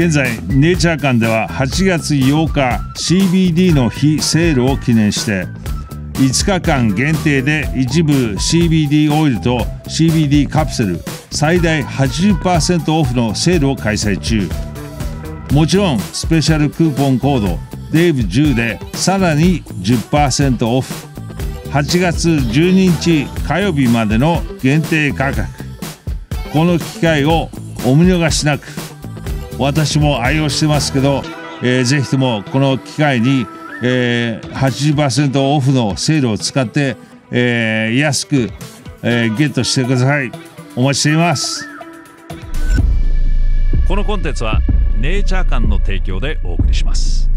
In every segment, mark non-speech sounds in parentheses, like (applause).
現在ネイチャー館では8月8日 CBD の日セールを記念して5日間限定で一部 CBD オイルと CBD カプセル最大80%オフのセールを開催中もちろんスペシャルクーポンコード DAVE10 でさらに10%オフ8月12日火曜日までの限定価格この機会をお見逃しなく私も愛用してますけど、えー、ぜひともこの機会に、えー、80%オフのセールを使って、えー、安く、えー、ゲットしてくださいお待ちしていますこのコンテンツはネイチャー館の提供でお送りします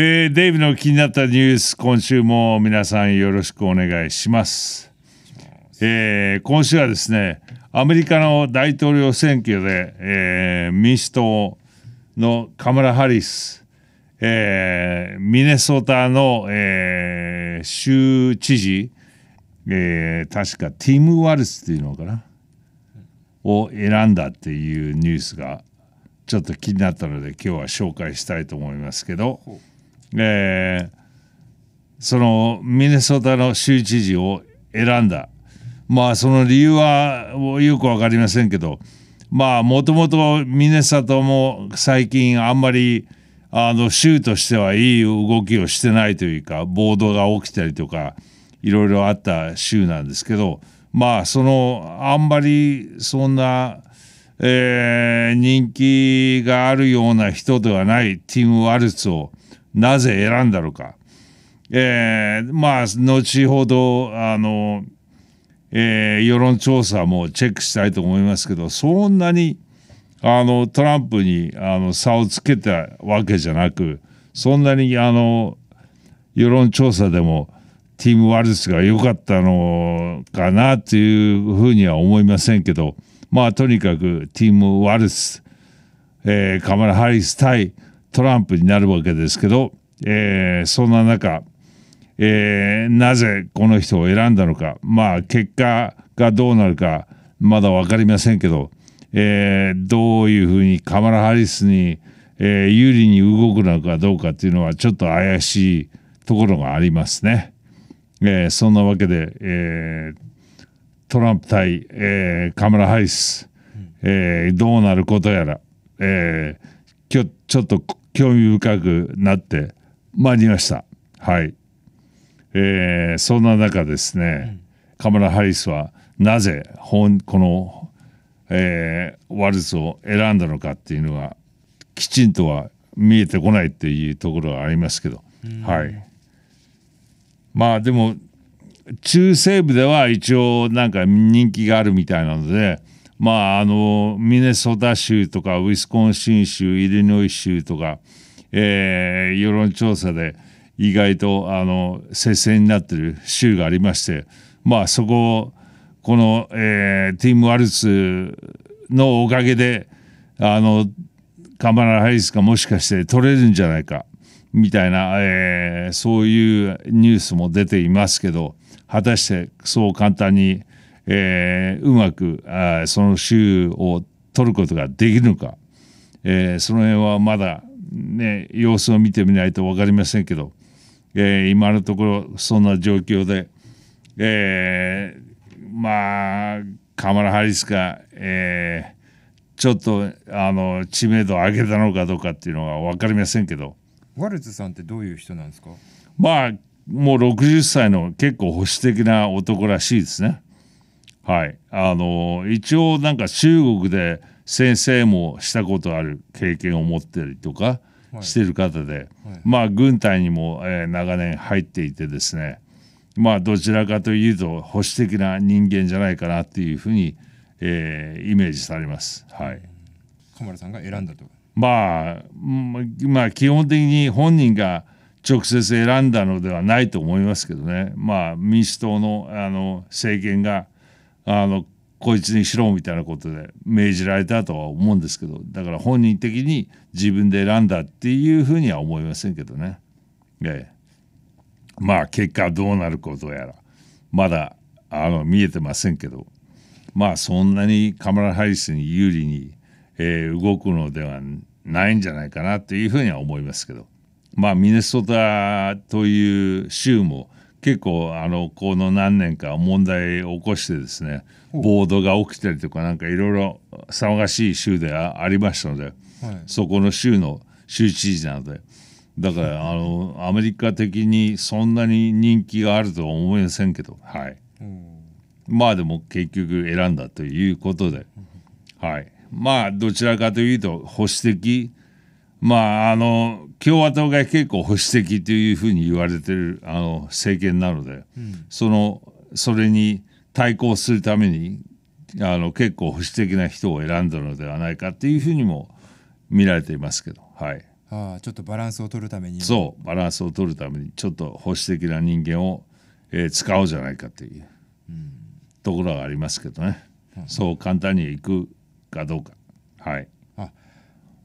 えー、デイビの気になったニュース今週も皆さんよろしくお願いします、えー、今週はですねアメリカの大統領選挙で、えー、民主党のカムラ・ハリス、えー、ミネソタの、えー、州知事、えー、確かティム・ワルツっていうのかなを選んだっていうニュースがちょっと気になったので今日は紹介したいと思いますけど、えー、そのミネソタの州知事を選んだまあその理由はよく分かりませんけどまあもともと峰里も最近あんまりあの州としてはいい動きをしてないというか暴動が起きたりとかいろいろあった州なんですけどまあそのあんまりそんな、えー、人気があるような人ではないティム・ワルツをなぜ選んだのか。えー、まあ後ほどあのえー、世論調査もチェックしたいと思いますけど、そんなにあのトランプにあの差をつけたわけじゃなく、そんなにあの世論調査でもティーム・ワルツが良かったのかなというふうには思いませんけど、まあとにかくティーム・ワルツ、えー、カマラ・ハリス対トランプになるわけですけど、えー、そんな中、えー、なぜこの人を選んだのか、まあ、結果がどうなるかまだ分かりませんけど、えー、どういうふうにカマラ・ハリスに、えー、有利に動くのかどうかっていうのはちょっと怪しいところがありますね。えー、そんなわけで、えトランプ対、えカマラ・ハリス、えどうなることやら、えー、きょちょっと興味深くなってまいりました。はいえー、そんな中ですね、うん、カマラ・ハリスはなぜこの、えー、ワルツを選んだのかっていうのがきちんとは見えてこないっていうところはありますけど、うん、はい、まあでも中西部では一応なんか人気があるみたいなので。まあ、あのミネソタ州とかウィスコンシン州イリノイ州とか、えー、世論調査で意外とあの接戦になってる州がありましてまあそこをこの、えー、ティム・ワルツのおかげであのカマラ・ハリスがもしかして取れるんじゃないかみたいな、えー、そういうニュースも出ていますけど果たしてそう簡単に、えー、うまくあその州を取ることができるのか、えー、その辺はまだ、ね、様子を見てみないと分かりませんけどえー、今のところそんな状況で、えー、まあカマラ・ハリスが、えー、ちょっとあの知名度を上げたのかどうかっていうのは分かりませんけどワルツさんってどういう人なんですかまあもう60歳の結構保守的な男らしいですね。はい、あの一応なんか中国で先生もしたことある経験を持ってるとかしてる方で、まあ軍隊にも、え長年入っていてですねまあどちらかというと保守的な人間じゃないかなっていうふうに、えイメージされます。はい、鎌田さんが選んだとまあ、まあ基本的に本人が直接選んだのではないと思いますけどね、まあ、民主党のあの政権があのこいつにしろみたいなことで命じられたとは思うんですけどだから本人的に自分で選んだっていうふうには思いませんけどね。ええ、まあ結果どうなることやらまだあの見えてませんけどまあそんなにカマラ・ハリスに有利に、えー、動くのではないんじゃないかなっていうふうには思いますけどまあミネソタという州も結構あのこの何年か問題を起こしてですね暴動が起きたりとかなんかいろいろ騒がしい州でありましたので、はい、そこの州の州知事なのでだから、(laughs) あのアメリカ的にそんなに人気があるとは思いませんけど、はい、まあでも結局選んだということで、はい、まあどちらかというと保守的まあ、あの共和党が結構保守的というふうに言われてるあの政権なので、うん、そのそれに対抗するためにあの結構保守的な人を選んだのではないかというふうにも見られていますけど、はい、ああちょっとバランスを取るためにそうバランスを取るためにちょっと保守的な人間を、えー、使おうじゃないかという、うん、ところがありますけどね、うん、そう簡単にいくかどうかはいあ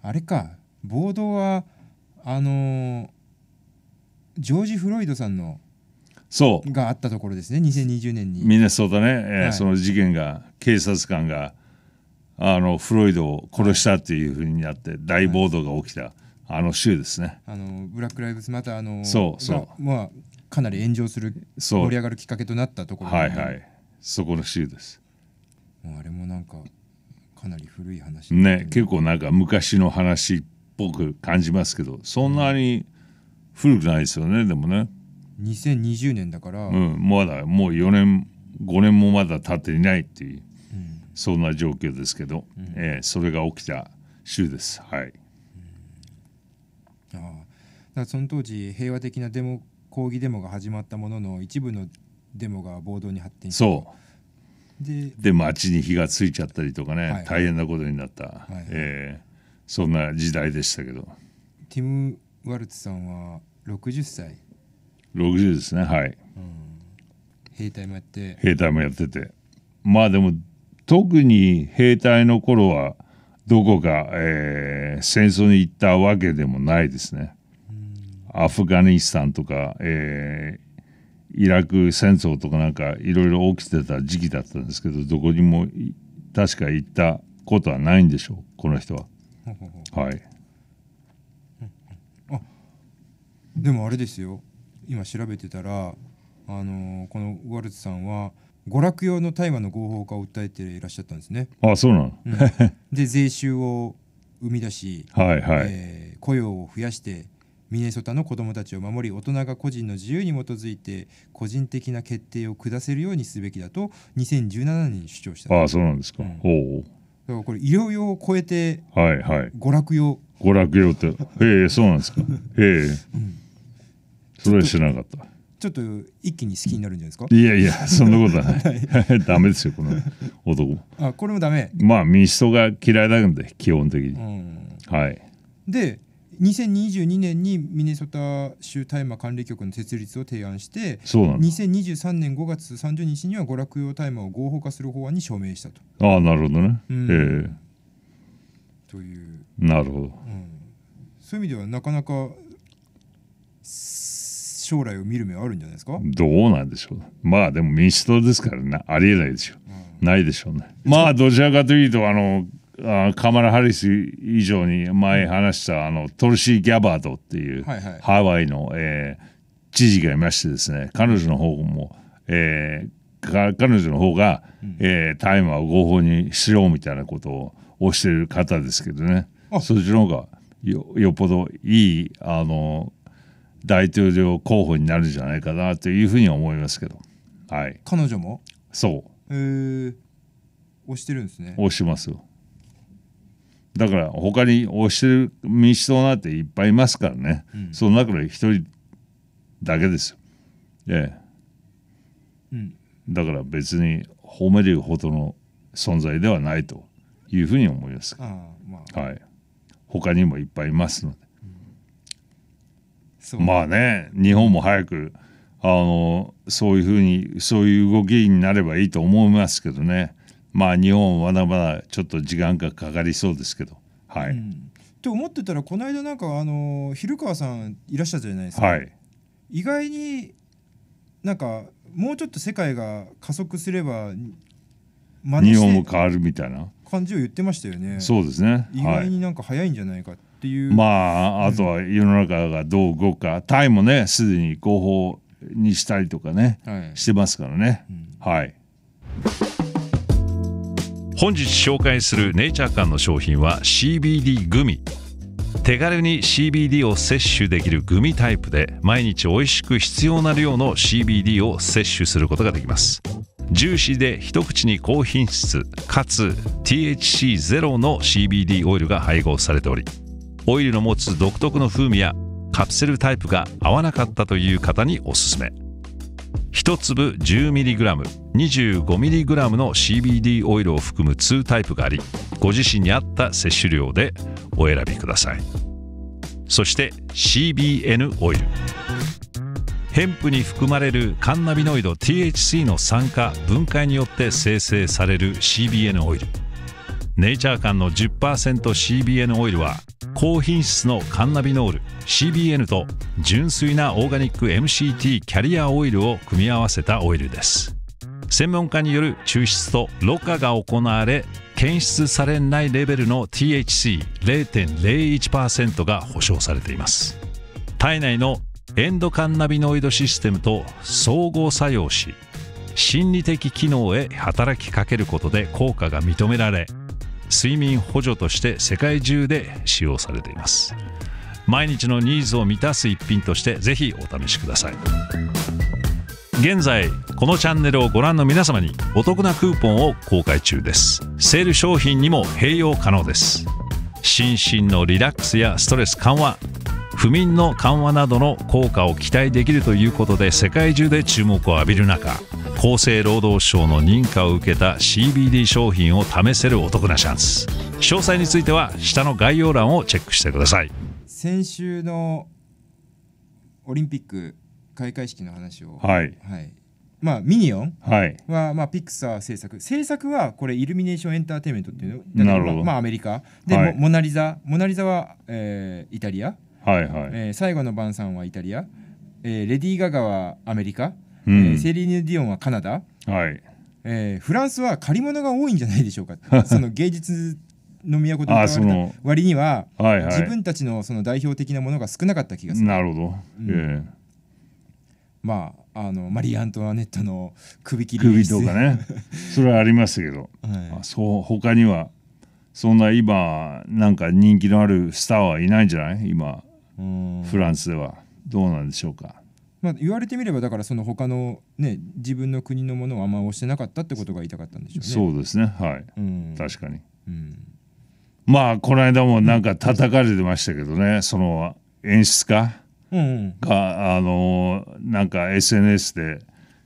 あれか暴動はあのジョージ・フロイドさんのそうがあったところですね2020年にみんなそうだね、えはい、その事件が警察官があのフロイドを殺したっていうふうになって大暴動が起きた、はい、あの州ですねあのブラック・ライブズまたあのそうそうまあかなり炎上する盛り上がるきっかけとなったところ、ね、はいはいそこの州ですもうあれもなんかかなり古い話ね結構なんか昔の話っぽく感じますけどそんなに古くないですよねでもね2020年だから、うん、まだもう4年5年もまだ経っていないっていう、うん、そんな状況ですけど、うん、えー、それが起きた週ですはい、うん、あだその当時平和的なデモ抗議デモが始まったものの一部のデモが暴動に発展てそうでで街に火がついちゃったりとかね、はい、大変なことになった、はい、ええーそんな時代でしたけどティム・ワルツさんは60歳60ですねはい、うん、兵隊もやって兵隊もやっててまあでも特に兵隊の頃はどこか、えー、戦争に行ったわけでもないですね。アフガニスタンとか、えー、イラク戦争とかなんかいろいろ起きてた時期だったんですけどどこにも確か行ったことはないんでしょうこの人は。はい、あでもあれですよ今調べてたらあのー、このワルツさんは娯楽用の大麻の合法化を訴えていらっしゃったんですね。あそうなの、うん、で税収を生み出し、はいはいえー、雇用を増やしてミネソタの子どもたちを守り大人が個人の自由に基づいて個人的な決定を下せるようにすべきだと2017年に主張したあそうなんですか、うん、だからこれ医療用を超えて、はいはい、娯楽用娯楽用ってええそうなんですかええ、うん、それは知らなかったちょっと一気に好きになるんじゃないですかいやいやそんなことはない (laughs) (laughs) ダメですよこの男あこれもダメまあ民主党が嫌いなんで基本的に、うん、はいで2022年にミネソタ州大麻管理局の設立を提案してそうなんだ2023年5月30日には娯楽用大麻を合法化する法案に署名したと。ああなるほどね。うん、ええー、というなるほど、うん、そういう意味ではなかなか将来を見る目あるんじゃないですかどうなんでしょうまあでも民主党ですからねありえないでしょう、うん、ないでしょうねまあどちらかというとあのあカマラ・ハリス以上に前話したあのトルシー・ギャバードっていう、はいはい、ハワイの、えー、知事がいましてですね彼女の方も、えー、彼女の方が、うえー、タイマーを合法にしようみたいなことを推してる方ですけどねそっちの方がよよっぽどいいあの大統領候補になるんじゃないかなというふうに思いますけど、はい、彼女もそう、えー、推してるんですね推しますよだから他に推してる民主党なんていっぱいいますからね、うん、その中で一人だけですよ。ええ、うん、だから別に褒めるほどの存在ではないというふうに思います。あまあ、はい。他にもいっぱいいますので。うん、まあね日本も早くあのそういうふうにそういう動きになればいいと思いますけどね。まあ日本はまだまだちょっと時間がかかりそうですけど。はい、うん、って思ってたらこの間なんかあの昼川さんいらっしゃったじゃないですか。はい、意外になんかもうちょっと世界が加速すれば日本も変わるみたいな感じを言ってましたよね。そうですね、意外になんか早いんじゃないかっていう、はい、まああとは世の中がどう動くか、うん、タイもねすでに合法。にしたりとかね、はい、してますからね。うん、はい本日紹介するネイチャー館の商品は CBD グミ手軽に CBD を摂取できるグミタイプで毎日美味しく必要な量の CBD を摂取することができますジューシーで一口に高品質かつ THC0 の CBD オイルが配合されておりオイルの持つ独特の風味やカプセルタイプが合わなかったという方におすすめ1粒 10mg25mg の CBD オイルを含む2タイプがありご自身に合った摂取量でお選びくださいそして CBN オイルヘンプに含まれるカンナビノイド THC の酸化分解によって生成される CBN オイルネイチャー間の 10%CBN オイルは高品質のカンナビノール CBN と純粋なオーガニック MCT キャリアオイルを組み合わせたオイルです専門家による抽出とろ過が行われ検出されないレベルの THC0.01% が保証されています体内のエンドカンナビノイドシステムと総合作用し心理的機能へ働きかけることで効果が認められ睡眠補助として世界中で使用されています毎日のニーズを満たす一品としてぜひお試しください現在このチャンネルをご覧の皆様にお得なクーポンを公開中ですセール商品にも併用可能です心身のリラックスやストレス緩和不眠の緩和などの効果を期待できるということで世界中で注目を浴びる中厚生労働省の認可を受けた CBD 商品を試せるお得なチャンス詳細については下の概要欄をチェックしてください先週のオリンピック開会式の話を、はい、はい、まあ、ミニオンは、いはまあ、ピクサー制作制作はこれイルミネーションエンターテインメントっていうのなるほど、まあ、アメリカで、はい、モナ・リザモナ・リザは、えー、イタリア、はいはいえー、最後の晩餐はイタリア、えー、レディー・ガガはアメリカえー、セリーヌ・ディオンはカナダ、はいえー、フランスは借り物が多いんじゃないでしょうか (laughs) その芸術の都と言われた割には、はいはい、自分たちのその代表的なものが少なかった気がする。なるほど、うん、えー、まああのマリー・アントワネットの首切り首とかね (laughs) それはありましたけど、はい、そう他にはそんな今なんか人気のあるスターはいないんじゃない今フランスではどうなんでしょうかまあ、言われてみればだからその他のね自分の国のものをあんま押してなかったってことが言いたかったんでしょうね。そうですねはい、うん、確かに、うん、まあこの間もなんか叩かれてましたけどねその演出家が、うんうん、あのなんか SNS で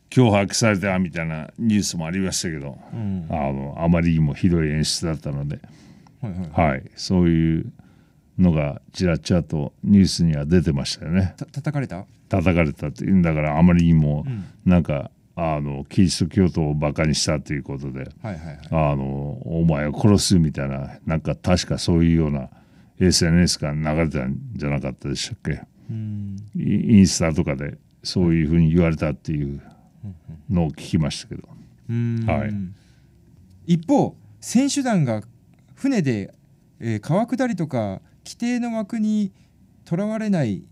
脅迫されたみたいなニュースもありましたけど、うん、あのあまりにもひどい演出だったので、はい、はいはい、そういう。のがちらちらとニュースには出てましたよね。た叩かれた叩かれたっていうんだからあまりにもなんか、うん、あのキリスト教徒をバカにしたということで、はいはいはい、あのお前を殺すみたいななんか確かそういうような SNS が流れたんじゃなかったでしたっけ、うん、インスタとかでそういうふうに言われたっていうのを聞きましたけど、うんはい、一方選手団が船でえ川下りとか規定の枠にとらわれない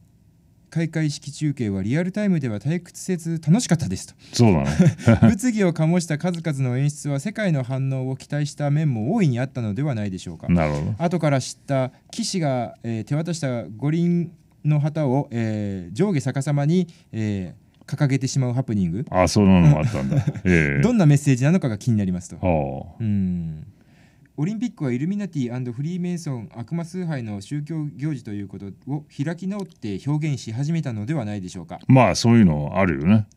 開会式中継はリアルタイムでは退屈せず楽しかったですとそうなね、(laughs) 物議を醸した数々の演出は世界の反応を期待した面も大いにあったのではないでしょうかなるほど後から知った士が、えー、手渡した五輪の旗を、えー、上下逆さまに、えー、掲げてしまうハプニングあそうなのもあったんだ、(laughs) えどんなメッセージなのかが気になりますと、はあ、うんオリンピックはイルミナティフリーメイソン悪魔崇拝の宗教行事ということを開き直って表現し始めたのではないでしょうかまあそういうのあるよね、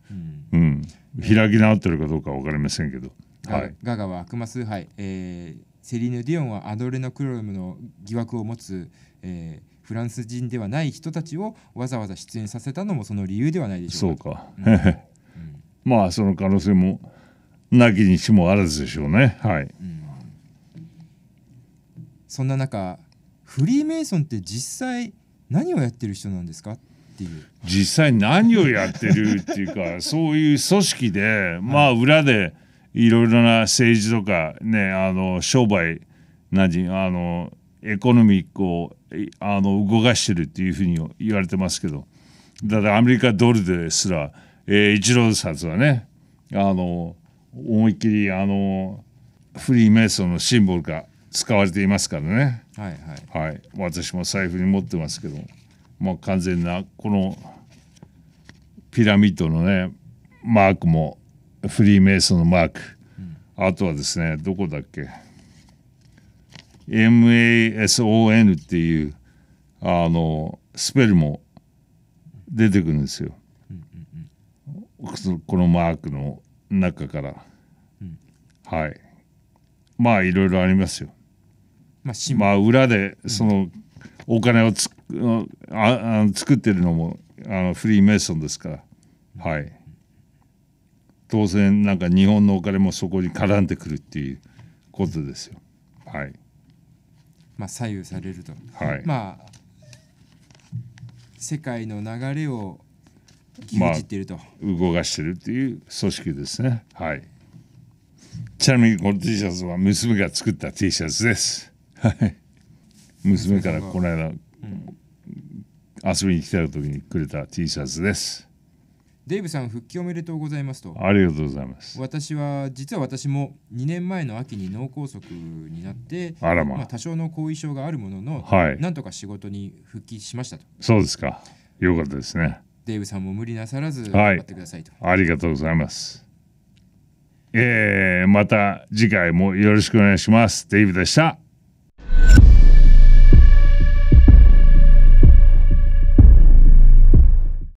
うん、うん、開き直ってるかどうか分かりませんけど、はい、ガガは悪魔崇拝、えー、セリーヌ・ディオンはアドレナクロームの疑惑を持つ、えー、フランス人ではない人たちをわざわざ出演させたのもその理由ではないでしょうか。そうか、うん、(laughs) まあその可能性もなきにしもあらずでしょうね。はい、うんそんな中フリーメイソンって実際何をやってる人なんですかっていう実際何をやってるっていうかそういう組織でまあ裏でいろいろな政治とかねあの商売なじあのエコノミックをあの動かしてるっていうふうに言われてますけどだってアメリカドルですら、えー、一郎札はねあの思いっきりあのフリーメイソンのシンボルが使われていますからね、はいはいはい、私も財布に持ってますけど、まあ、完全なこのピラミッドのねマークもフリーメイソンのマーク、うん、あとはですねどこだっけ MASON っていうあのスペルも出てくるんですよ、このマークの中から、うん、はいまあいろいろありますよまあ、裏でそのお金をつああ作ってるのもあのフリーメイソンですから、はい、当然なんか日本のお金もそこに絡んでくるっていうことですよ。はい、まあ、左右されると、はい、まあ世界の流れを牛耳っていると、まあ、動かしてるっていう組織ですねはいちなみにこの T シャツは娘が作った T シャツですはい娘からこの間、遊びに来た時にくれた T シャツですデイブさん復帰おめでとうございますとありがとうございます私は実は私も2年前の秋に脳梗塞になってあらまあ、まあ、多少の後遺症があるものの、はい、なんとか仕事に復帰しましたとそうですかよかったですねデイブさんも無理なさらず頑張ってくださいと、はい、ありがとうございますえー、また次回もよろしくお願いしますデイブでした